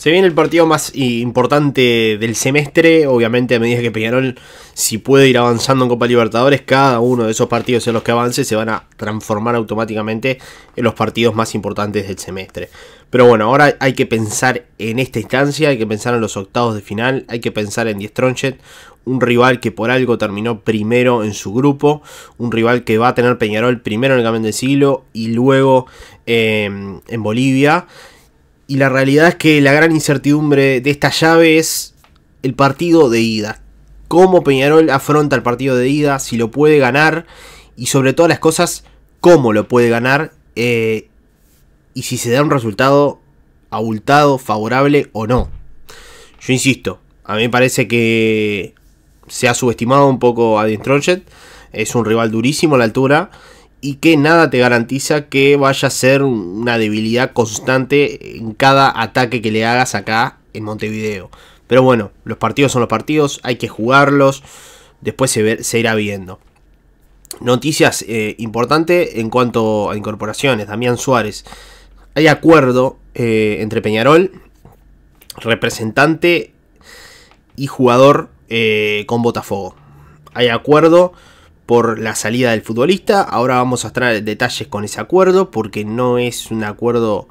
Se viene el partido más importante del semestre, obviamente a medida que Peñarol, si puede ir avanzando en Copa Libertadores, cada uno de esos partidos en los que avance se van a transformar automáticamente en los partidos más importantes del semestre. Pero bueno, ahora hay que pensar en esta instancia, hay que pensar en los octavos de final, hay que pensar en Diestronchet, un rival que por algo terminó primero en su grupo, un rival que va a tener Peñarol primero en el campeón del siglo y luego eh, en Bolivia. Y la realidad es que la gran incertidumbre de esta llave es el partido de ida. Cómo Peñarol afronta el partido de ida, si lo puede ganar y sobre todas las cosas, cómo lo puede ganar eh, y si se da un resultado abultado, favorable o no. Yo insisto, a mí me parece que se ha subestimado un poco a Dean Es un rival durísimo a la altura y que nada te garantiza que vaya a ser una debilidad constante en cada ataque que le hagas acá en Montevideo. Pero bueno, los partidos son los partidos, hay que jugarlos, después se, irá viendo. Noticias eh, importante importantes en cuanto a incorporaciones, Damián Suárez. Hay acuerdo eh, entre Peñarol, representante y jugador eh, con Botafogo. Hay acuerdo por la salida del futbolista. Ahora vamos a traer detalles con ese acuerdo porque no es un acuerdo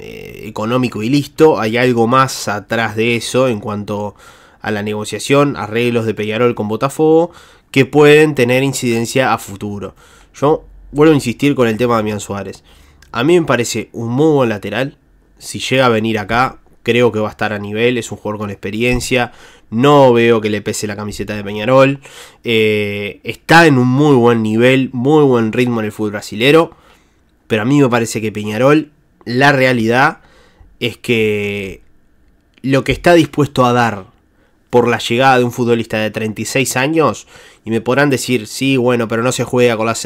eh, económico y listo. Hay algo más atrás de eso en cuanto a la negociación, arreglos de Peñarol con Botafogo que pueden tener incidencia a futuro. Yo vuelvo a insistir con el tema de Damián Suárez. A mí me parece un muy lateral. Si llega a venir acá, creo que va a estar a nivel, es un jugador con experiencia, no veo que le pese la camiseta de Peñarol, eh, está en un muy buen nivel, muy buen ritmo en el fútbol brasilero, pero a mí me parece que Peñarol, la realidad es que lo que está dispuesto a dar por la llegada de un futbolista de 36 años, y me podrán decir, sí, bueno, pero no se juega con la...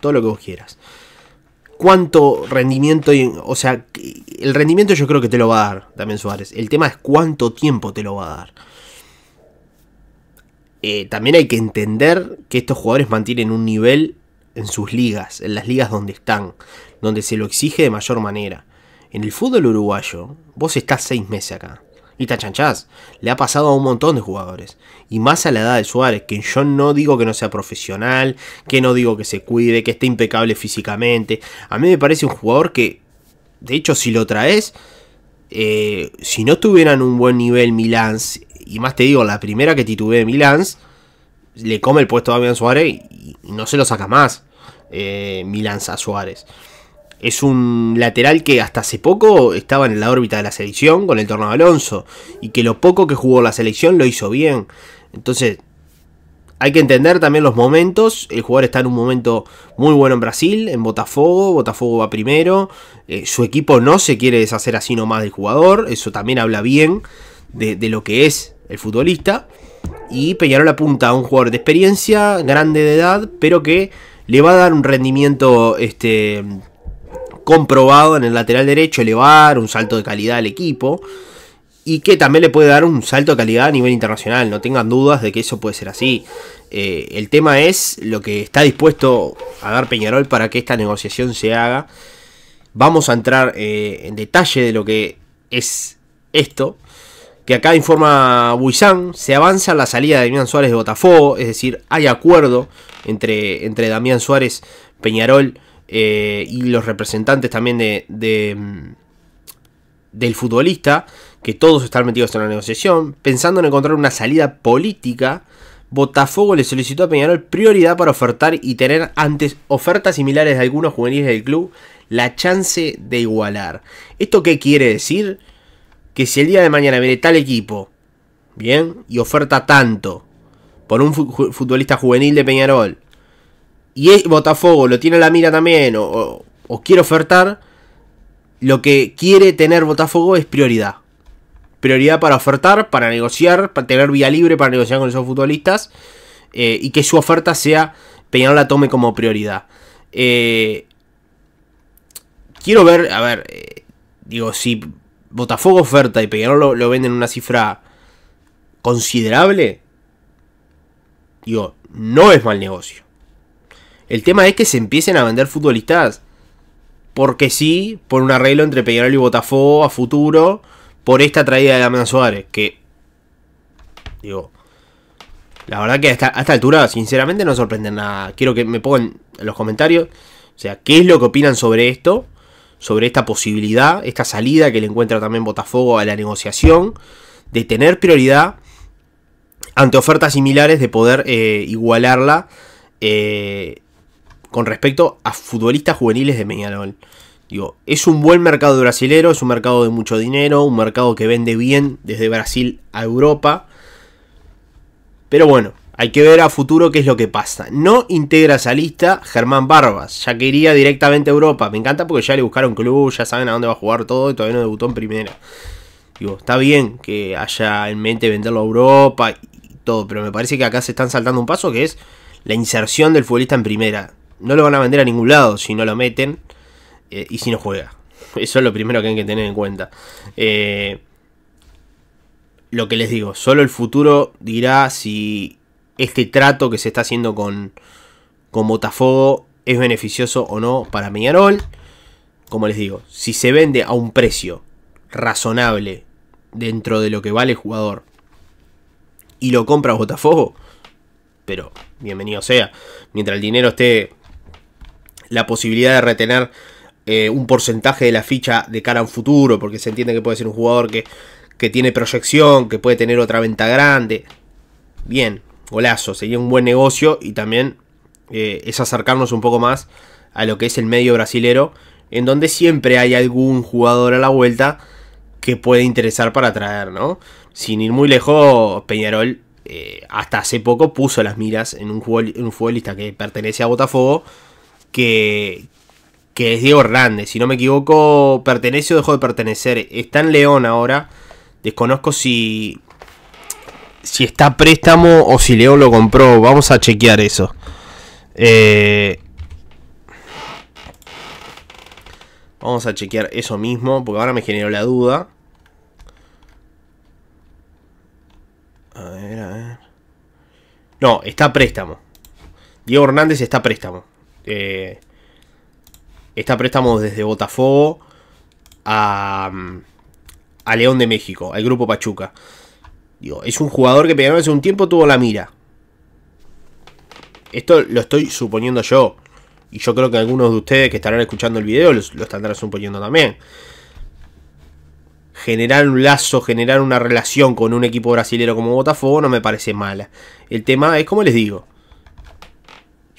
Todo lo que vos quieras cuánto rendimiento, o sea, el rendimiento yo creo que te lo va a dar también Suárez. El tema es cuánto tiempo te lo va a dar. Eh, también hay que entender que estos jugadores mantienen un nivel en sus ligas, en las ligas donde están, donde se lo exige de mayor manera. En el fútbol uruguayo, vos estás seis meses acá. Y tachanchás, Le ha pasado a un montón de jugadores. Y más a la edad de Suárez, que yo no digo que no sea profesional, que no digo que se cuide, que esté impecable físicamente. A mí me parece un jugador que, de hecho, si lo traes, eh, si no tuvieran un buen nivel Milán, y más te digo, la primera que titubeé de le come el puesto a Damián Suárez y, no se lo saca más eh, Milán a Suárez. Es un lateral que hasta hace poco estaba en la órbita de la selección con el torneo Alonso. Y que lo poco que jugó la selección lo hizo bien. Entonces, hay que entender también los momentos. El jugador está en un momento muy bueno en Brasil, en Botafogo. Botafogo va primero. Eh, su equipo no se quiere deshacer así nomás del jugador. Eso también habla bien de, lo que es el futbolista. Y Peñarol apunta a un jugador de experiencia, grande de edad, pero que le va a dar un rendimiento este, comprobado en el lateral derecho elevar un salto de calidad al equipo y que también le puede dar un salto de calidad a nivel internacional. No tengan dudas de que eso puede ser así. Eh, el tema es lo que está dispuesto a dar Peñarol para que esta negociación se haga. Vamos a entrar eh, en detalle de lo que es esto. Que acá informa Buizán, se avanza la salida de Damián Suárez de Botafogo, es decir, hay acuerdo entre, entre Damián Suárez, Peñarol eh, y los representantes también de, mm, del futbolista, que todos están metidos en la negociación, pensando en encontrar una salida política. Botafogo le solicitó a Peñarol prioridad para ofertar y tener antes ofertas similares de algunos juveniles del club la chance de igualar. ¿Esto qué quiere decir? Que si el día de mañana viene tal equipo, bien, y oferta tanto por un futbolista juvenil de Peñarol, y Botafogo lo tiene a la mira también o, quiere ofertar, lo que quiere tener Botafogo es prioridad. Prioridad para ofertar, para negociar, para tener vía libre para negociar con esos futbolistas eh, y que su oferta sea Peñarol la tome como prioridad. Eh, quiero ver, a ver, eh, digo, si Botafogo oferta y Peñarol lo, lo en una cifra considerable, digo, no es mal negocio. El tema es que se empiecen a vender futbolistas. Porque sí, por un arreglo entre Peñarol y Botafogo a futuro. Por esta traída de Damián Suárez. Que. Digo. La verdad que a esta, altura, sinceramente, no sorprende nada. Quiero que me pongan en los comentarios. O sea, ¿qué es lo que opinan sobre esto? Sobre esta posibilidad, esta salida que le encuentra también Botafogo a la negociación. De tener prioridad ante ofertas similares, de poder eh, igualarla. Eh, con respecto a futbolistas juveniles de Peñarol. Digo, es un buen mercado brasilero, es un mercado de mucho dinero, un mercado que vende bien desde Brasil a Europa. Pero bueno, hay que ver a futuro qué es lo que pasa. No integra esa lista Germán Barbas, ya que iría directamente a Europa. Me encanta porque ya le buscaron club, ya saben a dónde va a jugar todo y todavía no debutó en primera. Digo, está bien que haya en mente venderlo a Europa y todo, pero me parece que acá se están saltando un paso que es la inserción del futbolista en primera no lo van a vender a ningún lado si no lo meten eh, y si no juega. Eso es lo primero que hay que tener en cuenta. Eh, lo que les digo, solo el futuro dirá si este trato que se está haciendo con, con Botafogo es beneficioso o no para Peñarol. Como les digo, si se vende a un precio razonable dentro de lo que vale el jugador y lo compra Botafogo, pero bienvenido sea. Mientras el dinero esté la posibilidad de retener eh, un porcentaje de la ficha de cara a un futuro, porque se entiende que puede ser un jugador que, que tiene proyección, que puede tener otra venta grande. Bien, golazo, sería un buen negocio y también eh, es acercarnos un poco más a lo que es el medio brasilero, en donde siempre hay algún jugador a la vuelta que puede interesar para traer, ¿no? Sin ir muy lejos, Peñarol eh, hasta hace poco puso las miras en un, en un futbolista que pertenece a Botafogo que, es Diego Hernández. Si no me equivoco, pertenece o dejó de pertenecer. Está en León ahora. Desconozco si, si está a préstamo o si León lo compró. Vamos a chequear eso. Eh, vamos a chequear eso mismo, porque ahora me generó la duda. A ver, a ver. No, está a préstamo. Diego Hernández está a préstamo. Eh, está préstamo desde Botafogo mm, a, León de México, al grupo Pachuca. Digo, es un jugador que Peñarol hace un tiempo tuvo la mira. Esto lo estoy suponiendo yo. Y yo creo que algunos de ustedes que estarán escuchando el video lo, lo estarán suponiendo también. Generar un lazo, generar una relación con un equipo brasilero como Botafogo no me parece mala. El tema es como les digo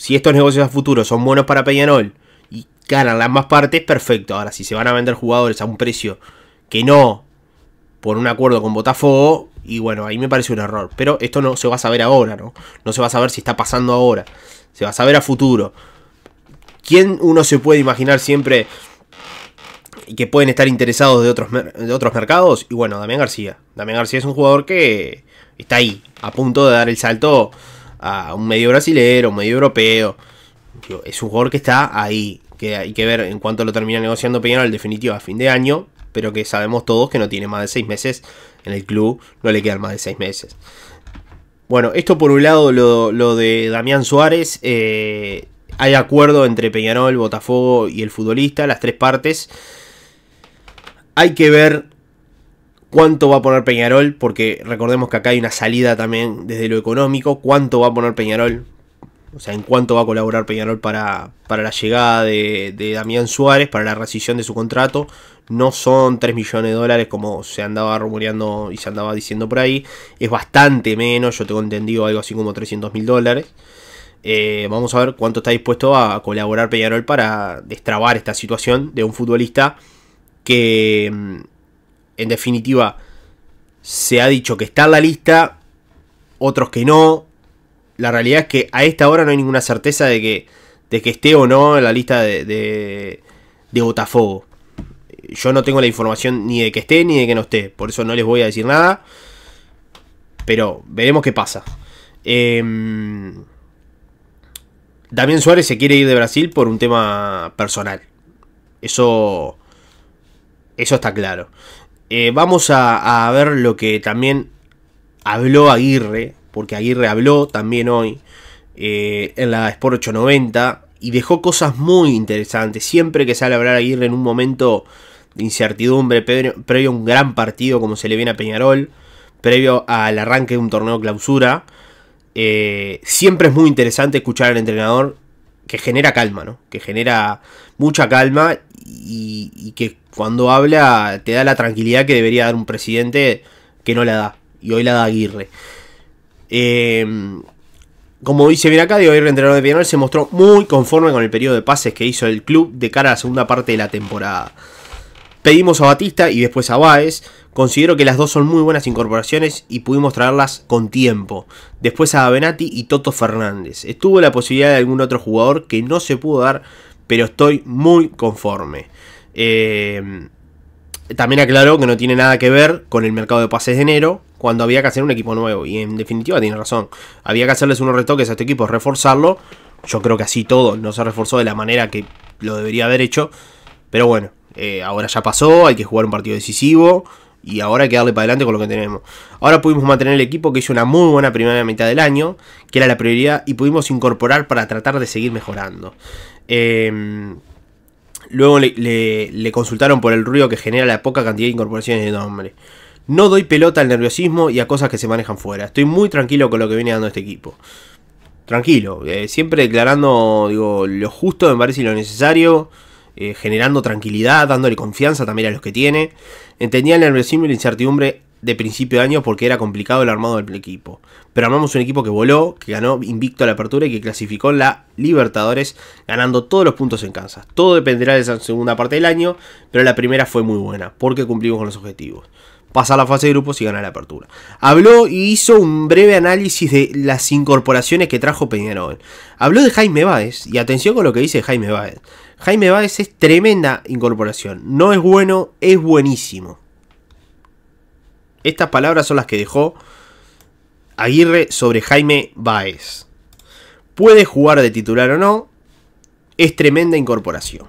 si estos negocios a futuro son buenos para Peñarol y ganan las más partes, perfecto. Ahora, si se van a vender jugadores a un precio que no por un acuerdo con Botafogo, y bueno, ahí me parece un error. Pero esto no se va a saber ahora, ¿no? No se va a saber si está pasando ahora. Se va a saber a futuro. ¿Quién uno se puede imaginar siempre que pueden estar interesados de otros, de otros mercados? Y bueno, Damián García. Damián García es un jugador que está ahí, a punto de dar el salto a un medio brasilero, un medio europeo. Es un jugador que está ahí, que hay que ver en cuanto lo termina negociando Peñarol, definitivo a fin de año, pero que sabemos todos que no tiene más de seis meses en el club, no le quedan más de seis meses. Bueno, esto por un lado, lo, de Damián Suárez. Eh, hay acuerdo entre Peñarol, Botafogo y el futbolista, las tres partes. Hay que ver cuánto va a poner Peñarol, porque recordemos que acá hay una salida también desde lo económico, cuánto va a poner Peñarol, o sea, en cuánto va a colaborar Peñarol para, para la llegada de, Damián Suárez, para la rescisión de su contrato. No son 3 millones de dólares como se andaba rumoreando y se andaba diciendo por ahí. Es bastante menos, yo tengo entendido algo así como 300 mil dólares. Eh, vamos a ver cuánto está dispuesto a colaborar Peñarol para destrabar esta situación de un futbolista que mm, en definitiva, se ha dicho que está en la lista, otros que no. La realidad es que a esta hora no hay ninguna certeza de que, de que esté o no en la lista de, de, Botafogo. Yo no tengo la información ni de que esté ni de que no esté, por eso no les voy a decir nada. Pero veremos qué pasa. Eh, Damián Suárez se quiere ir de Brasil por un tema personal. Eso, eso está claro. Eh, vamos a, ver lo que también habló Aguirre, porque Aguirre habló también hoy eh, en la Sport 890 y dejó cosas muy interesantes. Siempre que sale a hablar Aguirre en un momento de incertidumbre, previo, a un gran partido como se le viene a Peñarol, previo al arranque de un torneo clausura, eh, siempre es muy interesante escuchar al entrenador que genera calma, ¿no? Que genera mucha calma y que cuando habla te da la tranquilidad que debería dar un presidente que no la da. Y hoy la da Aguirre. Eh, como dice bien acá, Diego Aguirre, entrenador de Peñarol, se mostró muy conforme con el periodo de pases que hizo el club de cara a la segunda parte de la temporada. Pedimos a Batista y después a Baez. Considero que las dos son muy buenas incorporaciones y pudimos traerlas con tiempo. Después a Benati y Toto Fernández. Estuvo la posibilidad de algún otro jugador que no se pudo dar, pero estoy muy conforme. Eh, también aclaró que no tiene nada que ver con el mercado de pases de enero, cuando había que hacer un equipo nuevo. Y en definitiva tiene razón. Había que hacerles unos retoques a este equipo, reforzarlo. Yo creo que así todo no se reforzó de la manera que lo debería haber hecho. Pero bueno, eh, ahora ya pasó, hay que jugar un partido decisivo. Y ahora hay que darle para adelante con lo que tenemos. Ahora pudimos mantener el equipo que hizo una muy buena primera mitad del año, que era la prioridad, y pudimos incorporar para tratar de seguir mejorando. Eh, Luego le, consultaron por el ruido que genera la poca cantidad de incorporaciones de nombre. No doy pelota al nerviosismo y a cosas que se manejan fuera. Estoy muy tranquilo con lo que viene dando este equipo. Tranquilo, eh, siempre declarando lo justo, me parece, y lo necesario. Eh, generando tranquilidad, dándole confianza también a los que tiene. Entendía el nerviosismo y la incertidumbre de principio de año porque era complicado el armado del equipo. Pero armamos un equipo que voló, que ganó invicto a la apertura y que clasificó la Libertadores, ganando todos los puntos en Kansas. Todo dependerá de esa segunda parte del año, pero la primera fue muy buena porque cumplimos con los objetivos. Pasar la fase de grupos y ganar la apertura. Habló y hizo un breve análisis de las incorporaciones que trajo Peñarol. Habló de Jaime Báez, y atención con lo que dice Jaime Báez. Jaime Báez es tremenda incorporación. No es bueno, es buenísimo. Estas palabras son las que dejó Aguirre sobre Jaime Baez. Puede jugar de titular o no, es tremenda incorporación.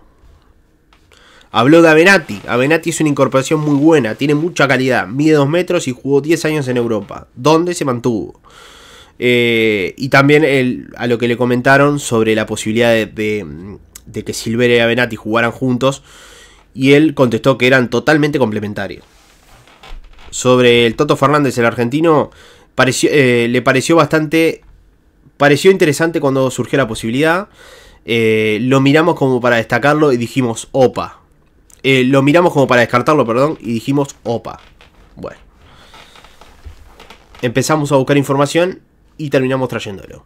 Habló de Avenatti. Avenatti es una incorporación muy buena, tiene mucha calidad, mide 2 metros y jugó 10 años en Europa, ¿Dónde se mantuvo. Eh, y también a lo que le comentaron sobre la posibilidad de, de que Silvera y Avenatti jugaran juntos. Y él contestó que eran totalmente complementarios sobre el Toto Fernández, el argentino, eh, le pareció bastante, pareció interesante cuando surgió la posibilidad. Eh, lo miramos como para destacarlo y dijimos, opa. Eh, lo miramos como para descartarlo, perdón, y dijimos, opa. Bueno. Empezamos a buscar información y terminamos trayéndolo.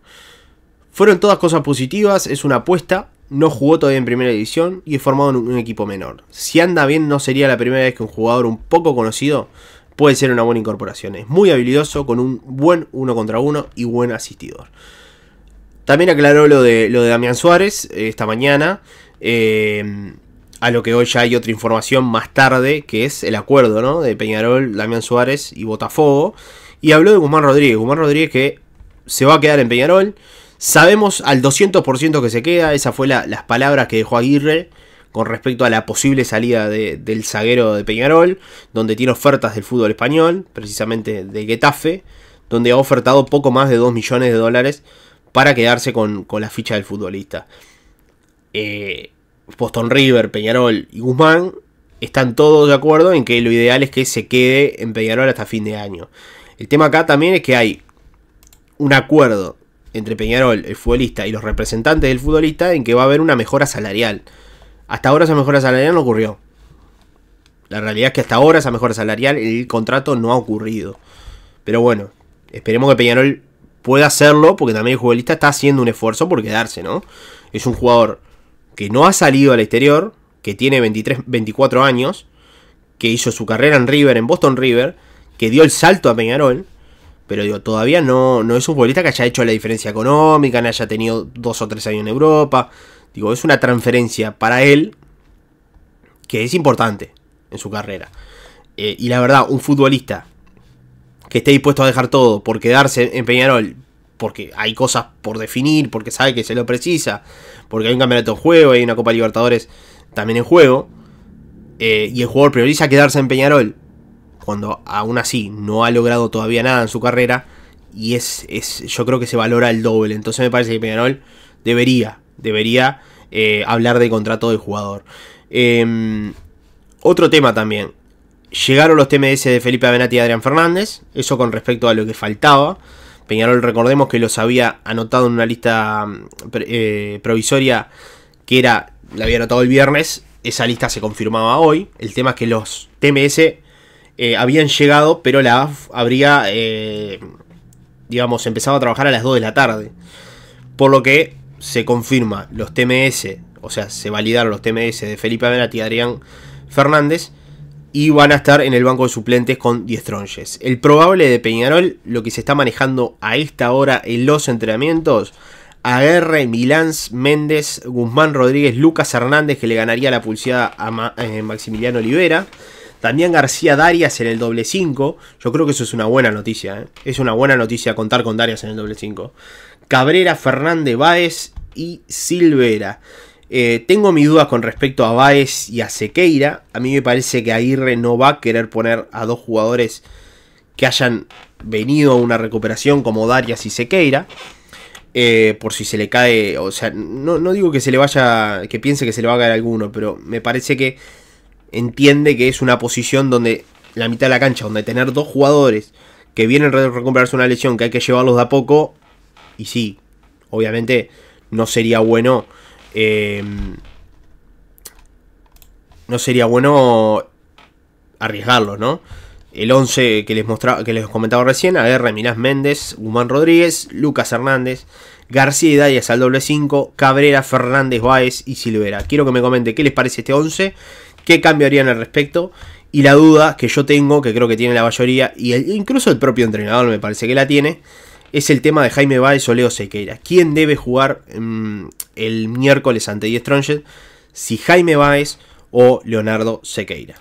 Fueron todas cosas positivas, es una apuesta, no jugó todavía en primera división y es formado en un equipo menor. Si anda bien, no sería la primera vez que un jugador un poco conocido puede ser una buena incorporación. Es muy habilidoso, con un buen uno contra uno y buen asistidor. También aclaró lo de, lo de Damián Suárez eh, esta mañana. Eh, a lo que hoy ya hay otra información más tarde, que es el acuerdo de Peñarol, Damián Suárez y Botafogo. Y habló de Guzmán Rodríguez. Guzmán Rodríguez que se va a quedar en Peñarol. Sabemos al 200% que se queda. Esas fue las palabras que dejó Aguirre con respecto a la posible salida del zaguero de Peñarol, donde tiene ofertas del fútbol español, precisamente de Getafe, donde ha ofertado poco más de 2 millones de dólares para quedarse con, la ficha del futbolista. Eh, Boston River, Peñarol y Guzmán están todos de acuerdo en que lo ideal es que se quede en Peñarol hasta fin de año. El tema acá también es que hay un acuerdo entre Peñarol, el futbolista, y los representantes del futbolista en que va a haber una mejora salarial. Hasta ahora esa mejora salarial no ocurrió. La realidad es que hasta ahora esa mejora salarial, el contrato no ha ocurrido. Pero bueno, esperemos que Peñarol pueda hacerlo, porque también el futbolista está haciendo un esfuerzo por quedarse, ¿no? Es un jugador que no ha salido al exterior, que tiene 23, 24 años, que hizo su carrera en River, en Boston River, que dio el salto a Peñarol, pero todavía no, no es un futbolista que haya hecho la diferencia económica, no haya tenido dos o tres años en Europa es una transferencia para él que es importante en su carrera. Eh, y la verdad, un futbolista que esté dispuesto a dejar todo por quedarse en Peñarol, porque hay cosas por definir, porque sabe que se lo precisa, porque hay un campeonato en juego, hay una Copa Libertadores también en juego, eh, y el jugador prioriza quedarse en Peñarol, cuando aún así no ha logrado todavía nada en su carrera, y es, es yo creo que se valora el doble, entonces me parece que Peñarol debería debería eh, hablar de contrato del jugador. Em, otro tema también. Llegaron los TMS de Felipe Avenatti y Adrián Fernández. Eso con respecto a lo que faltaba. Peñarol, recordemos que los había anotado en una lista mm, eh, provisoria que era, la había anotado el viernes. Esa lista se confirmaba hoy. El tema es que los TMS eh, habían llegado, pero la AF habría, digamos, empezado a trabajar a las 2 de la tarde. Por lo que se confirma los TMS, o sea, se validaron los TMS de Felipe Avenatti y Adrián Fernández y van a estar en el banco de suplentes con 10 tronches. El probable de Peñarol, lo que se está manejando a esta hora en los entrenamientos, Aguerre, Milán, Méndez, Guzmán Rodríguez, Lucas Hernández, que le ganaría la pulsada a eh, Maximiliano Olivera. También García Darias en el doble 5. Yo creo que eso es una buena noticia. ¿eh? Es una buena noticia contar con Darias en el doble 5. Cabrera, Fernández, Báez y Silvera. Eh, tengo mis dudas con respecto a Báez y a Sequeira. A mí me parece que Aguirre no va a querer poner a dos jugadores que hayan venido a una recuperación como Darias y Sequeira. Eh, por si se le cae, o sea, no, no, digo que se le vaya, que piense que se le va a caer alguno, pero me parece que entiende que es una posición donde la mitad de la cancha, donde tener dos jugadores que vienen a recuperarse una lesión, que hay que llevarlos de a poco, y sí, obviamente no sería bueno... Em, no sería bueno arriesgarlo, ¿no? El 11 que les, mostraba, que les comentaba recién, AR Milás Méndez, Guzmán Rodríguez, Lucas Hernández, García y al doble 5, Cabrera, Fernández, Báez y Silvera. Quiero que me comente qué les parece este 11, qué cambiarían al respecto y la duda que yo tengo, que creo que tiene la mayoría, y incluso el propio entrenador me parece que la tiene, es el tema de Jaime Baez o Leo Sequeira. ¿Quién debe jugar mm, el miércoles ante The Strongest? Si Jaime Baez o Leonardo Sequeira.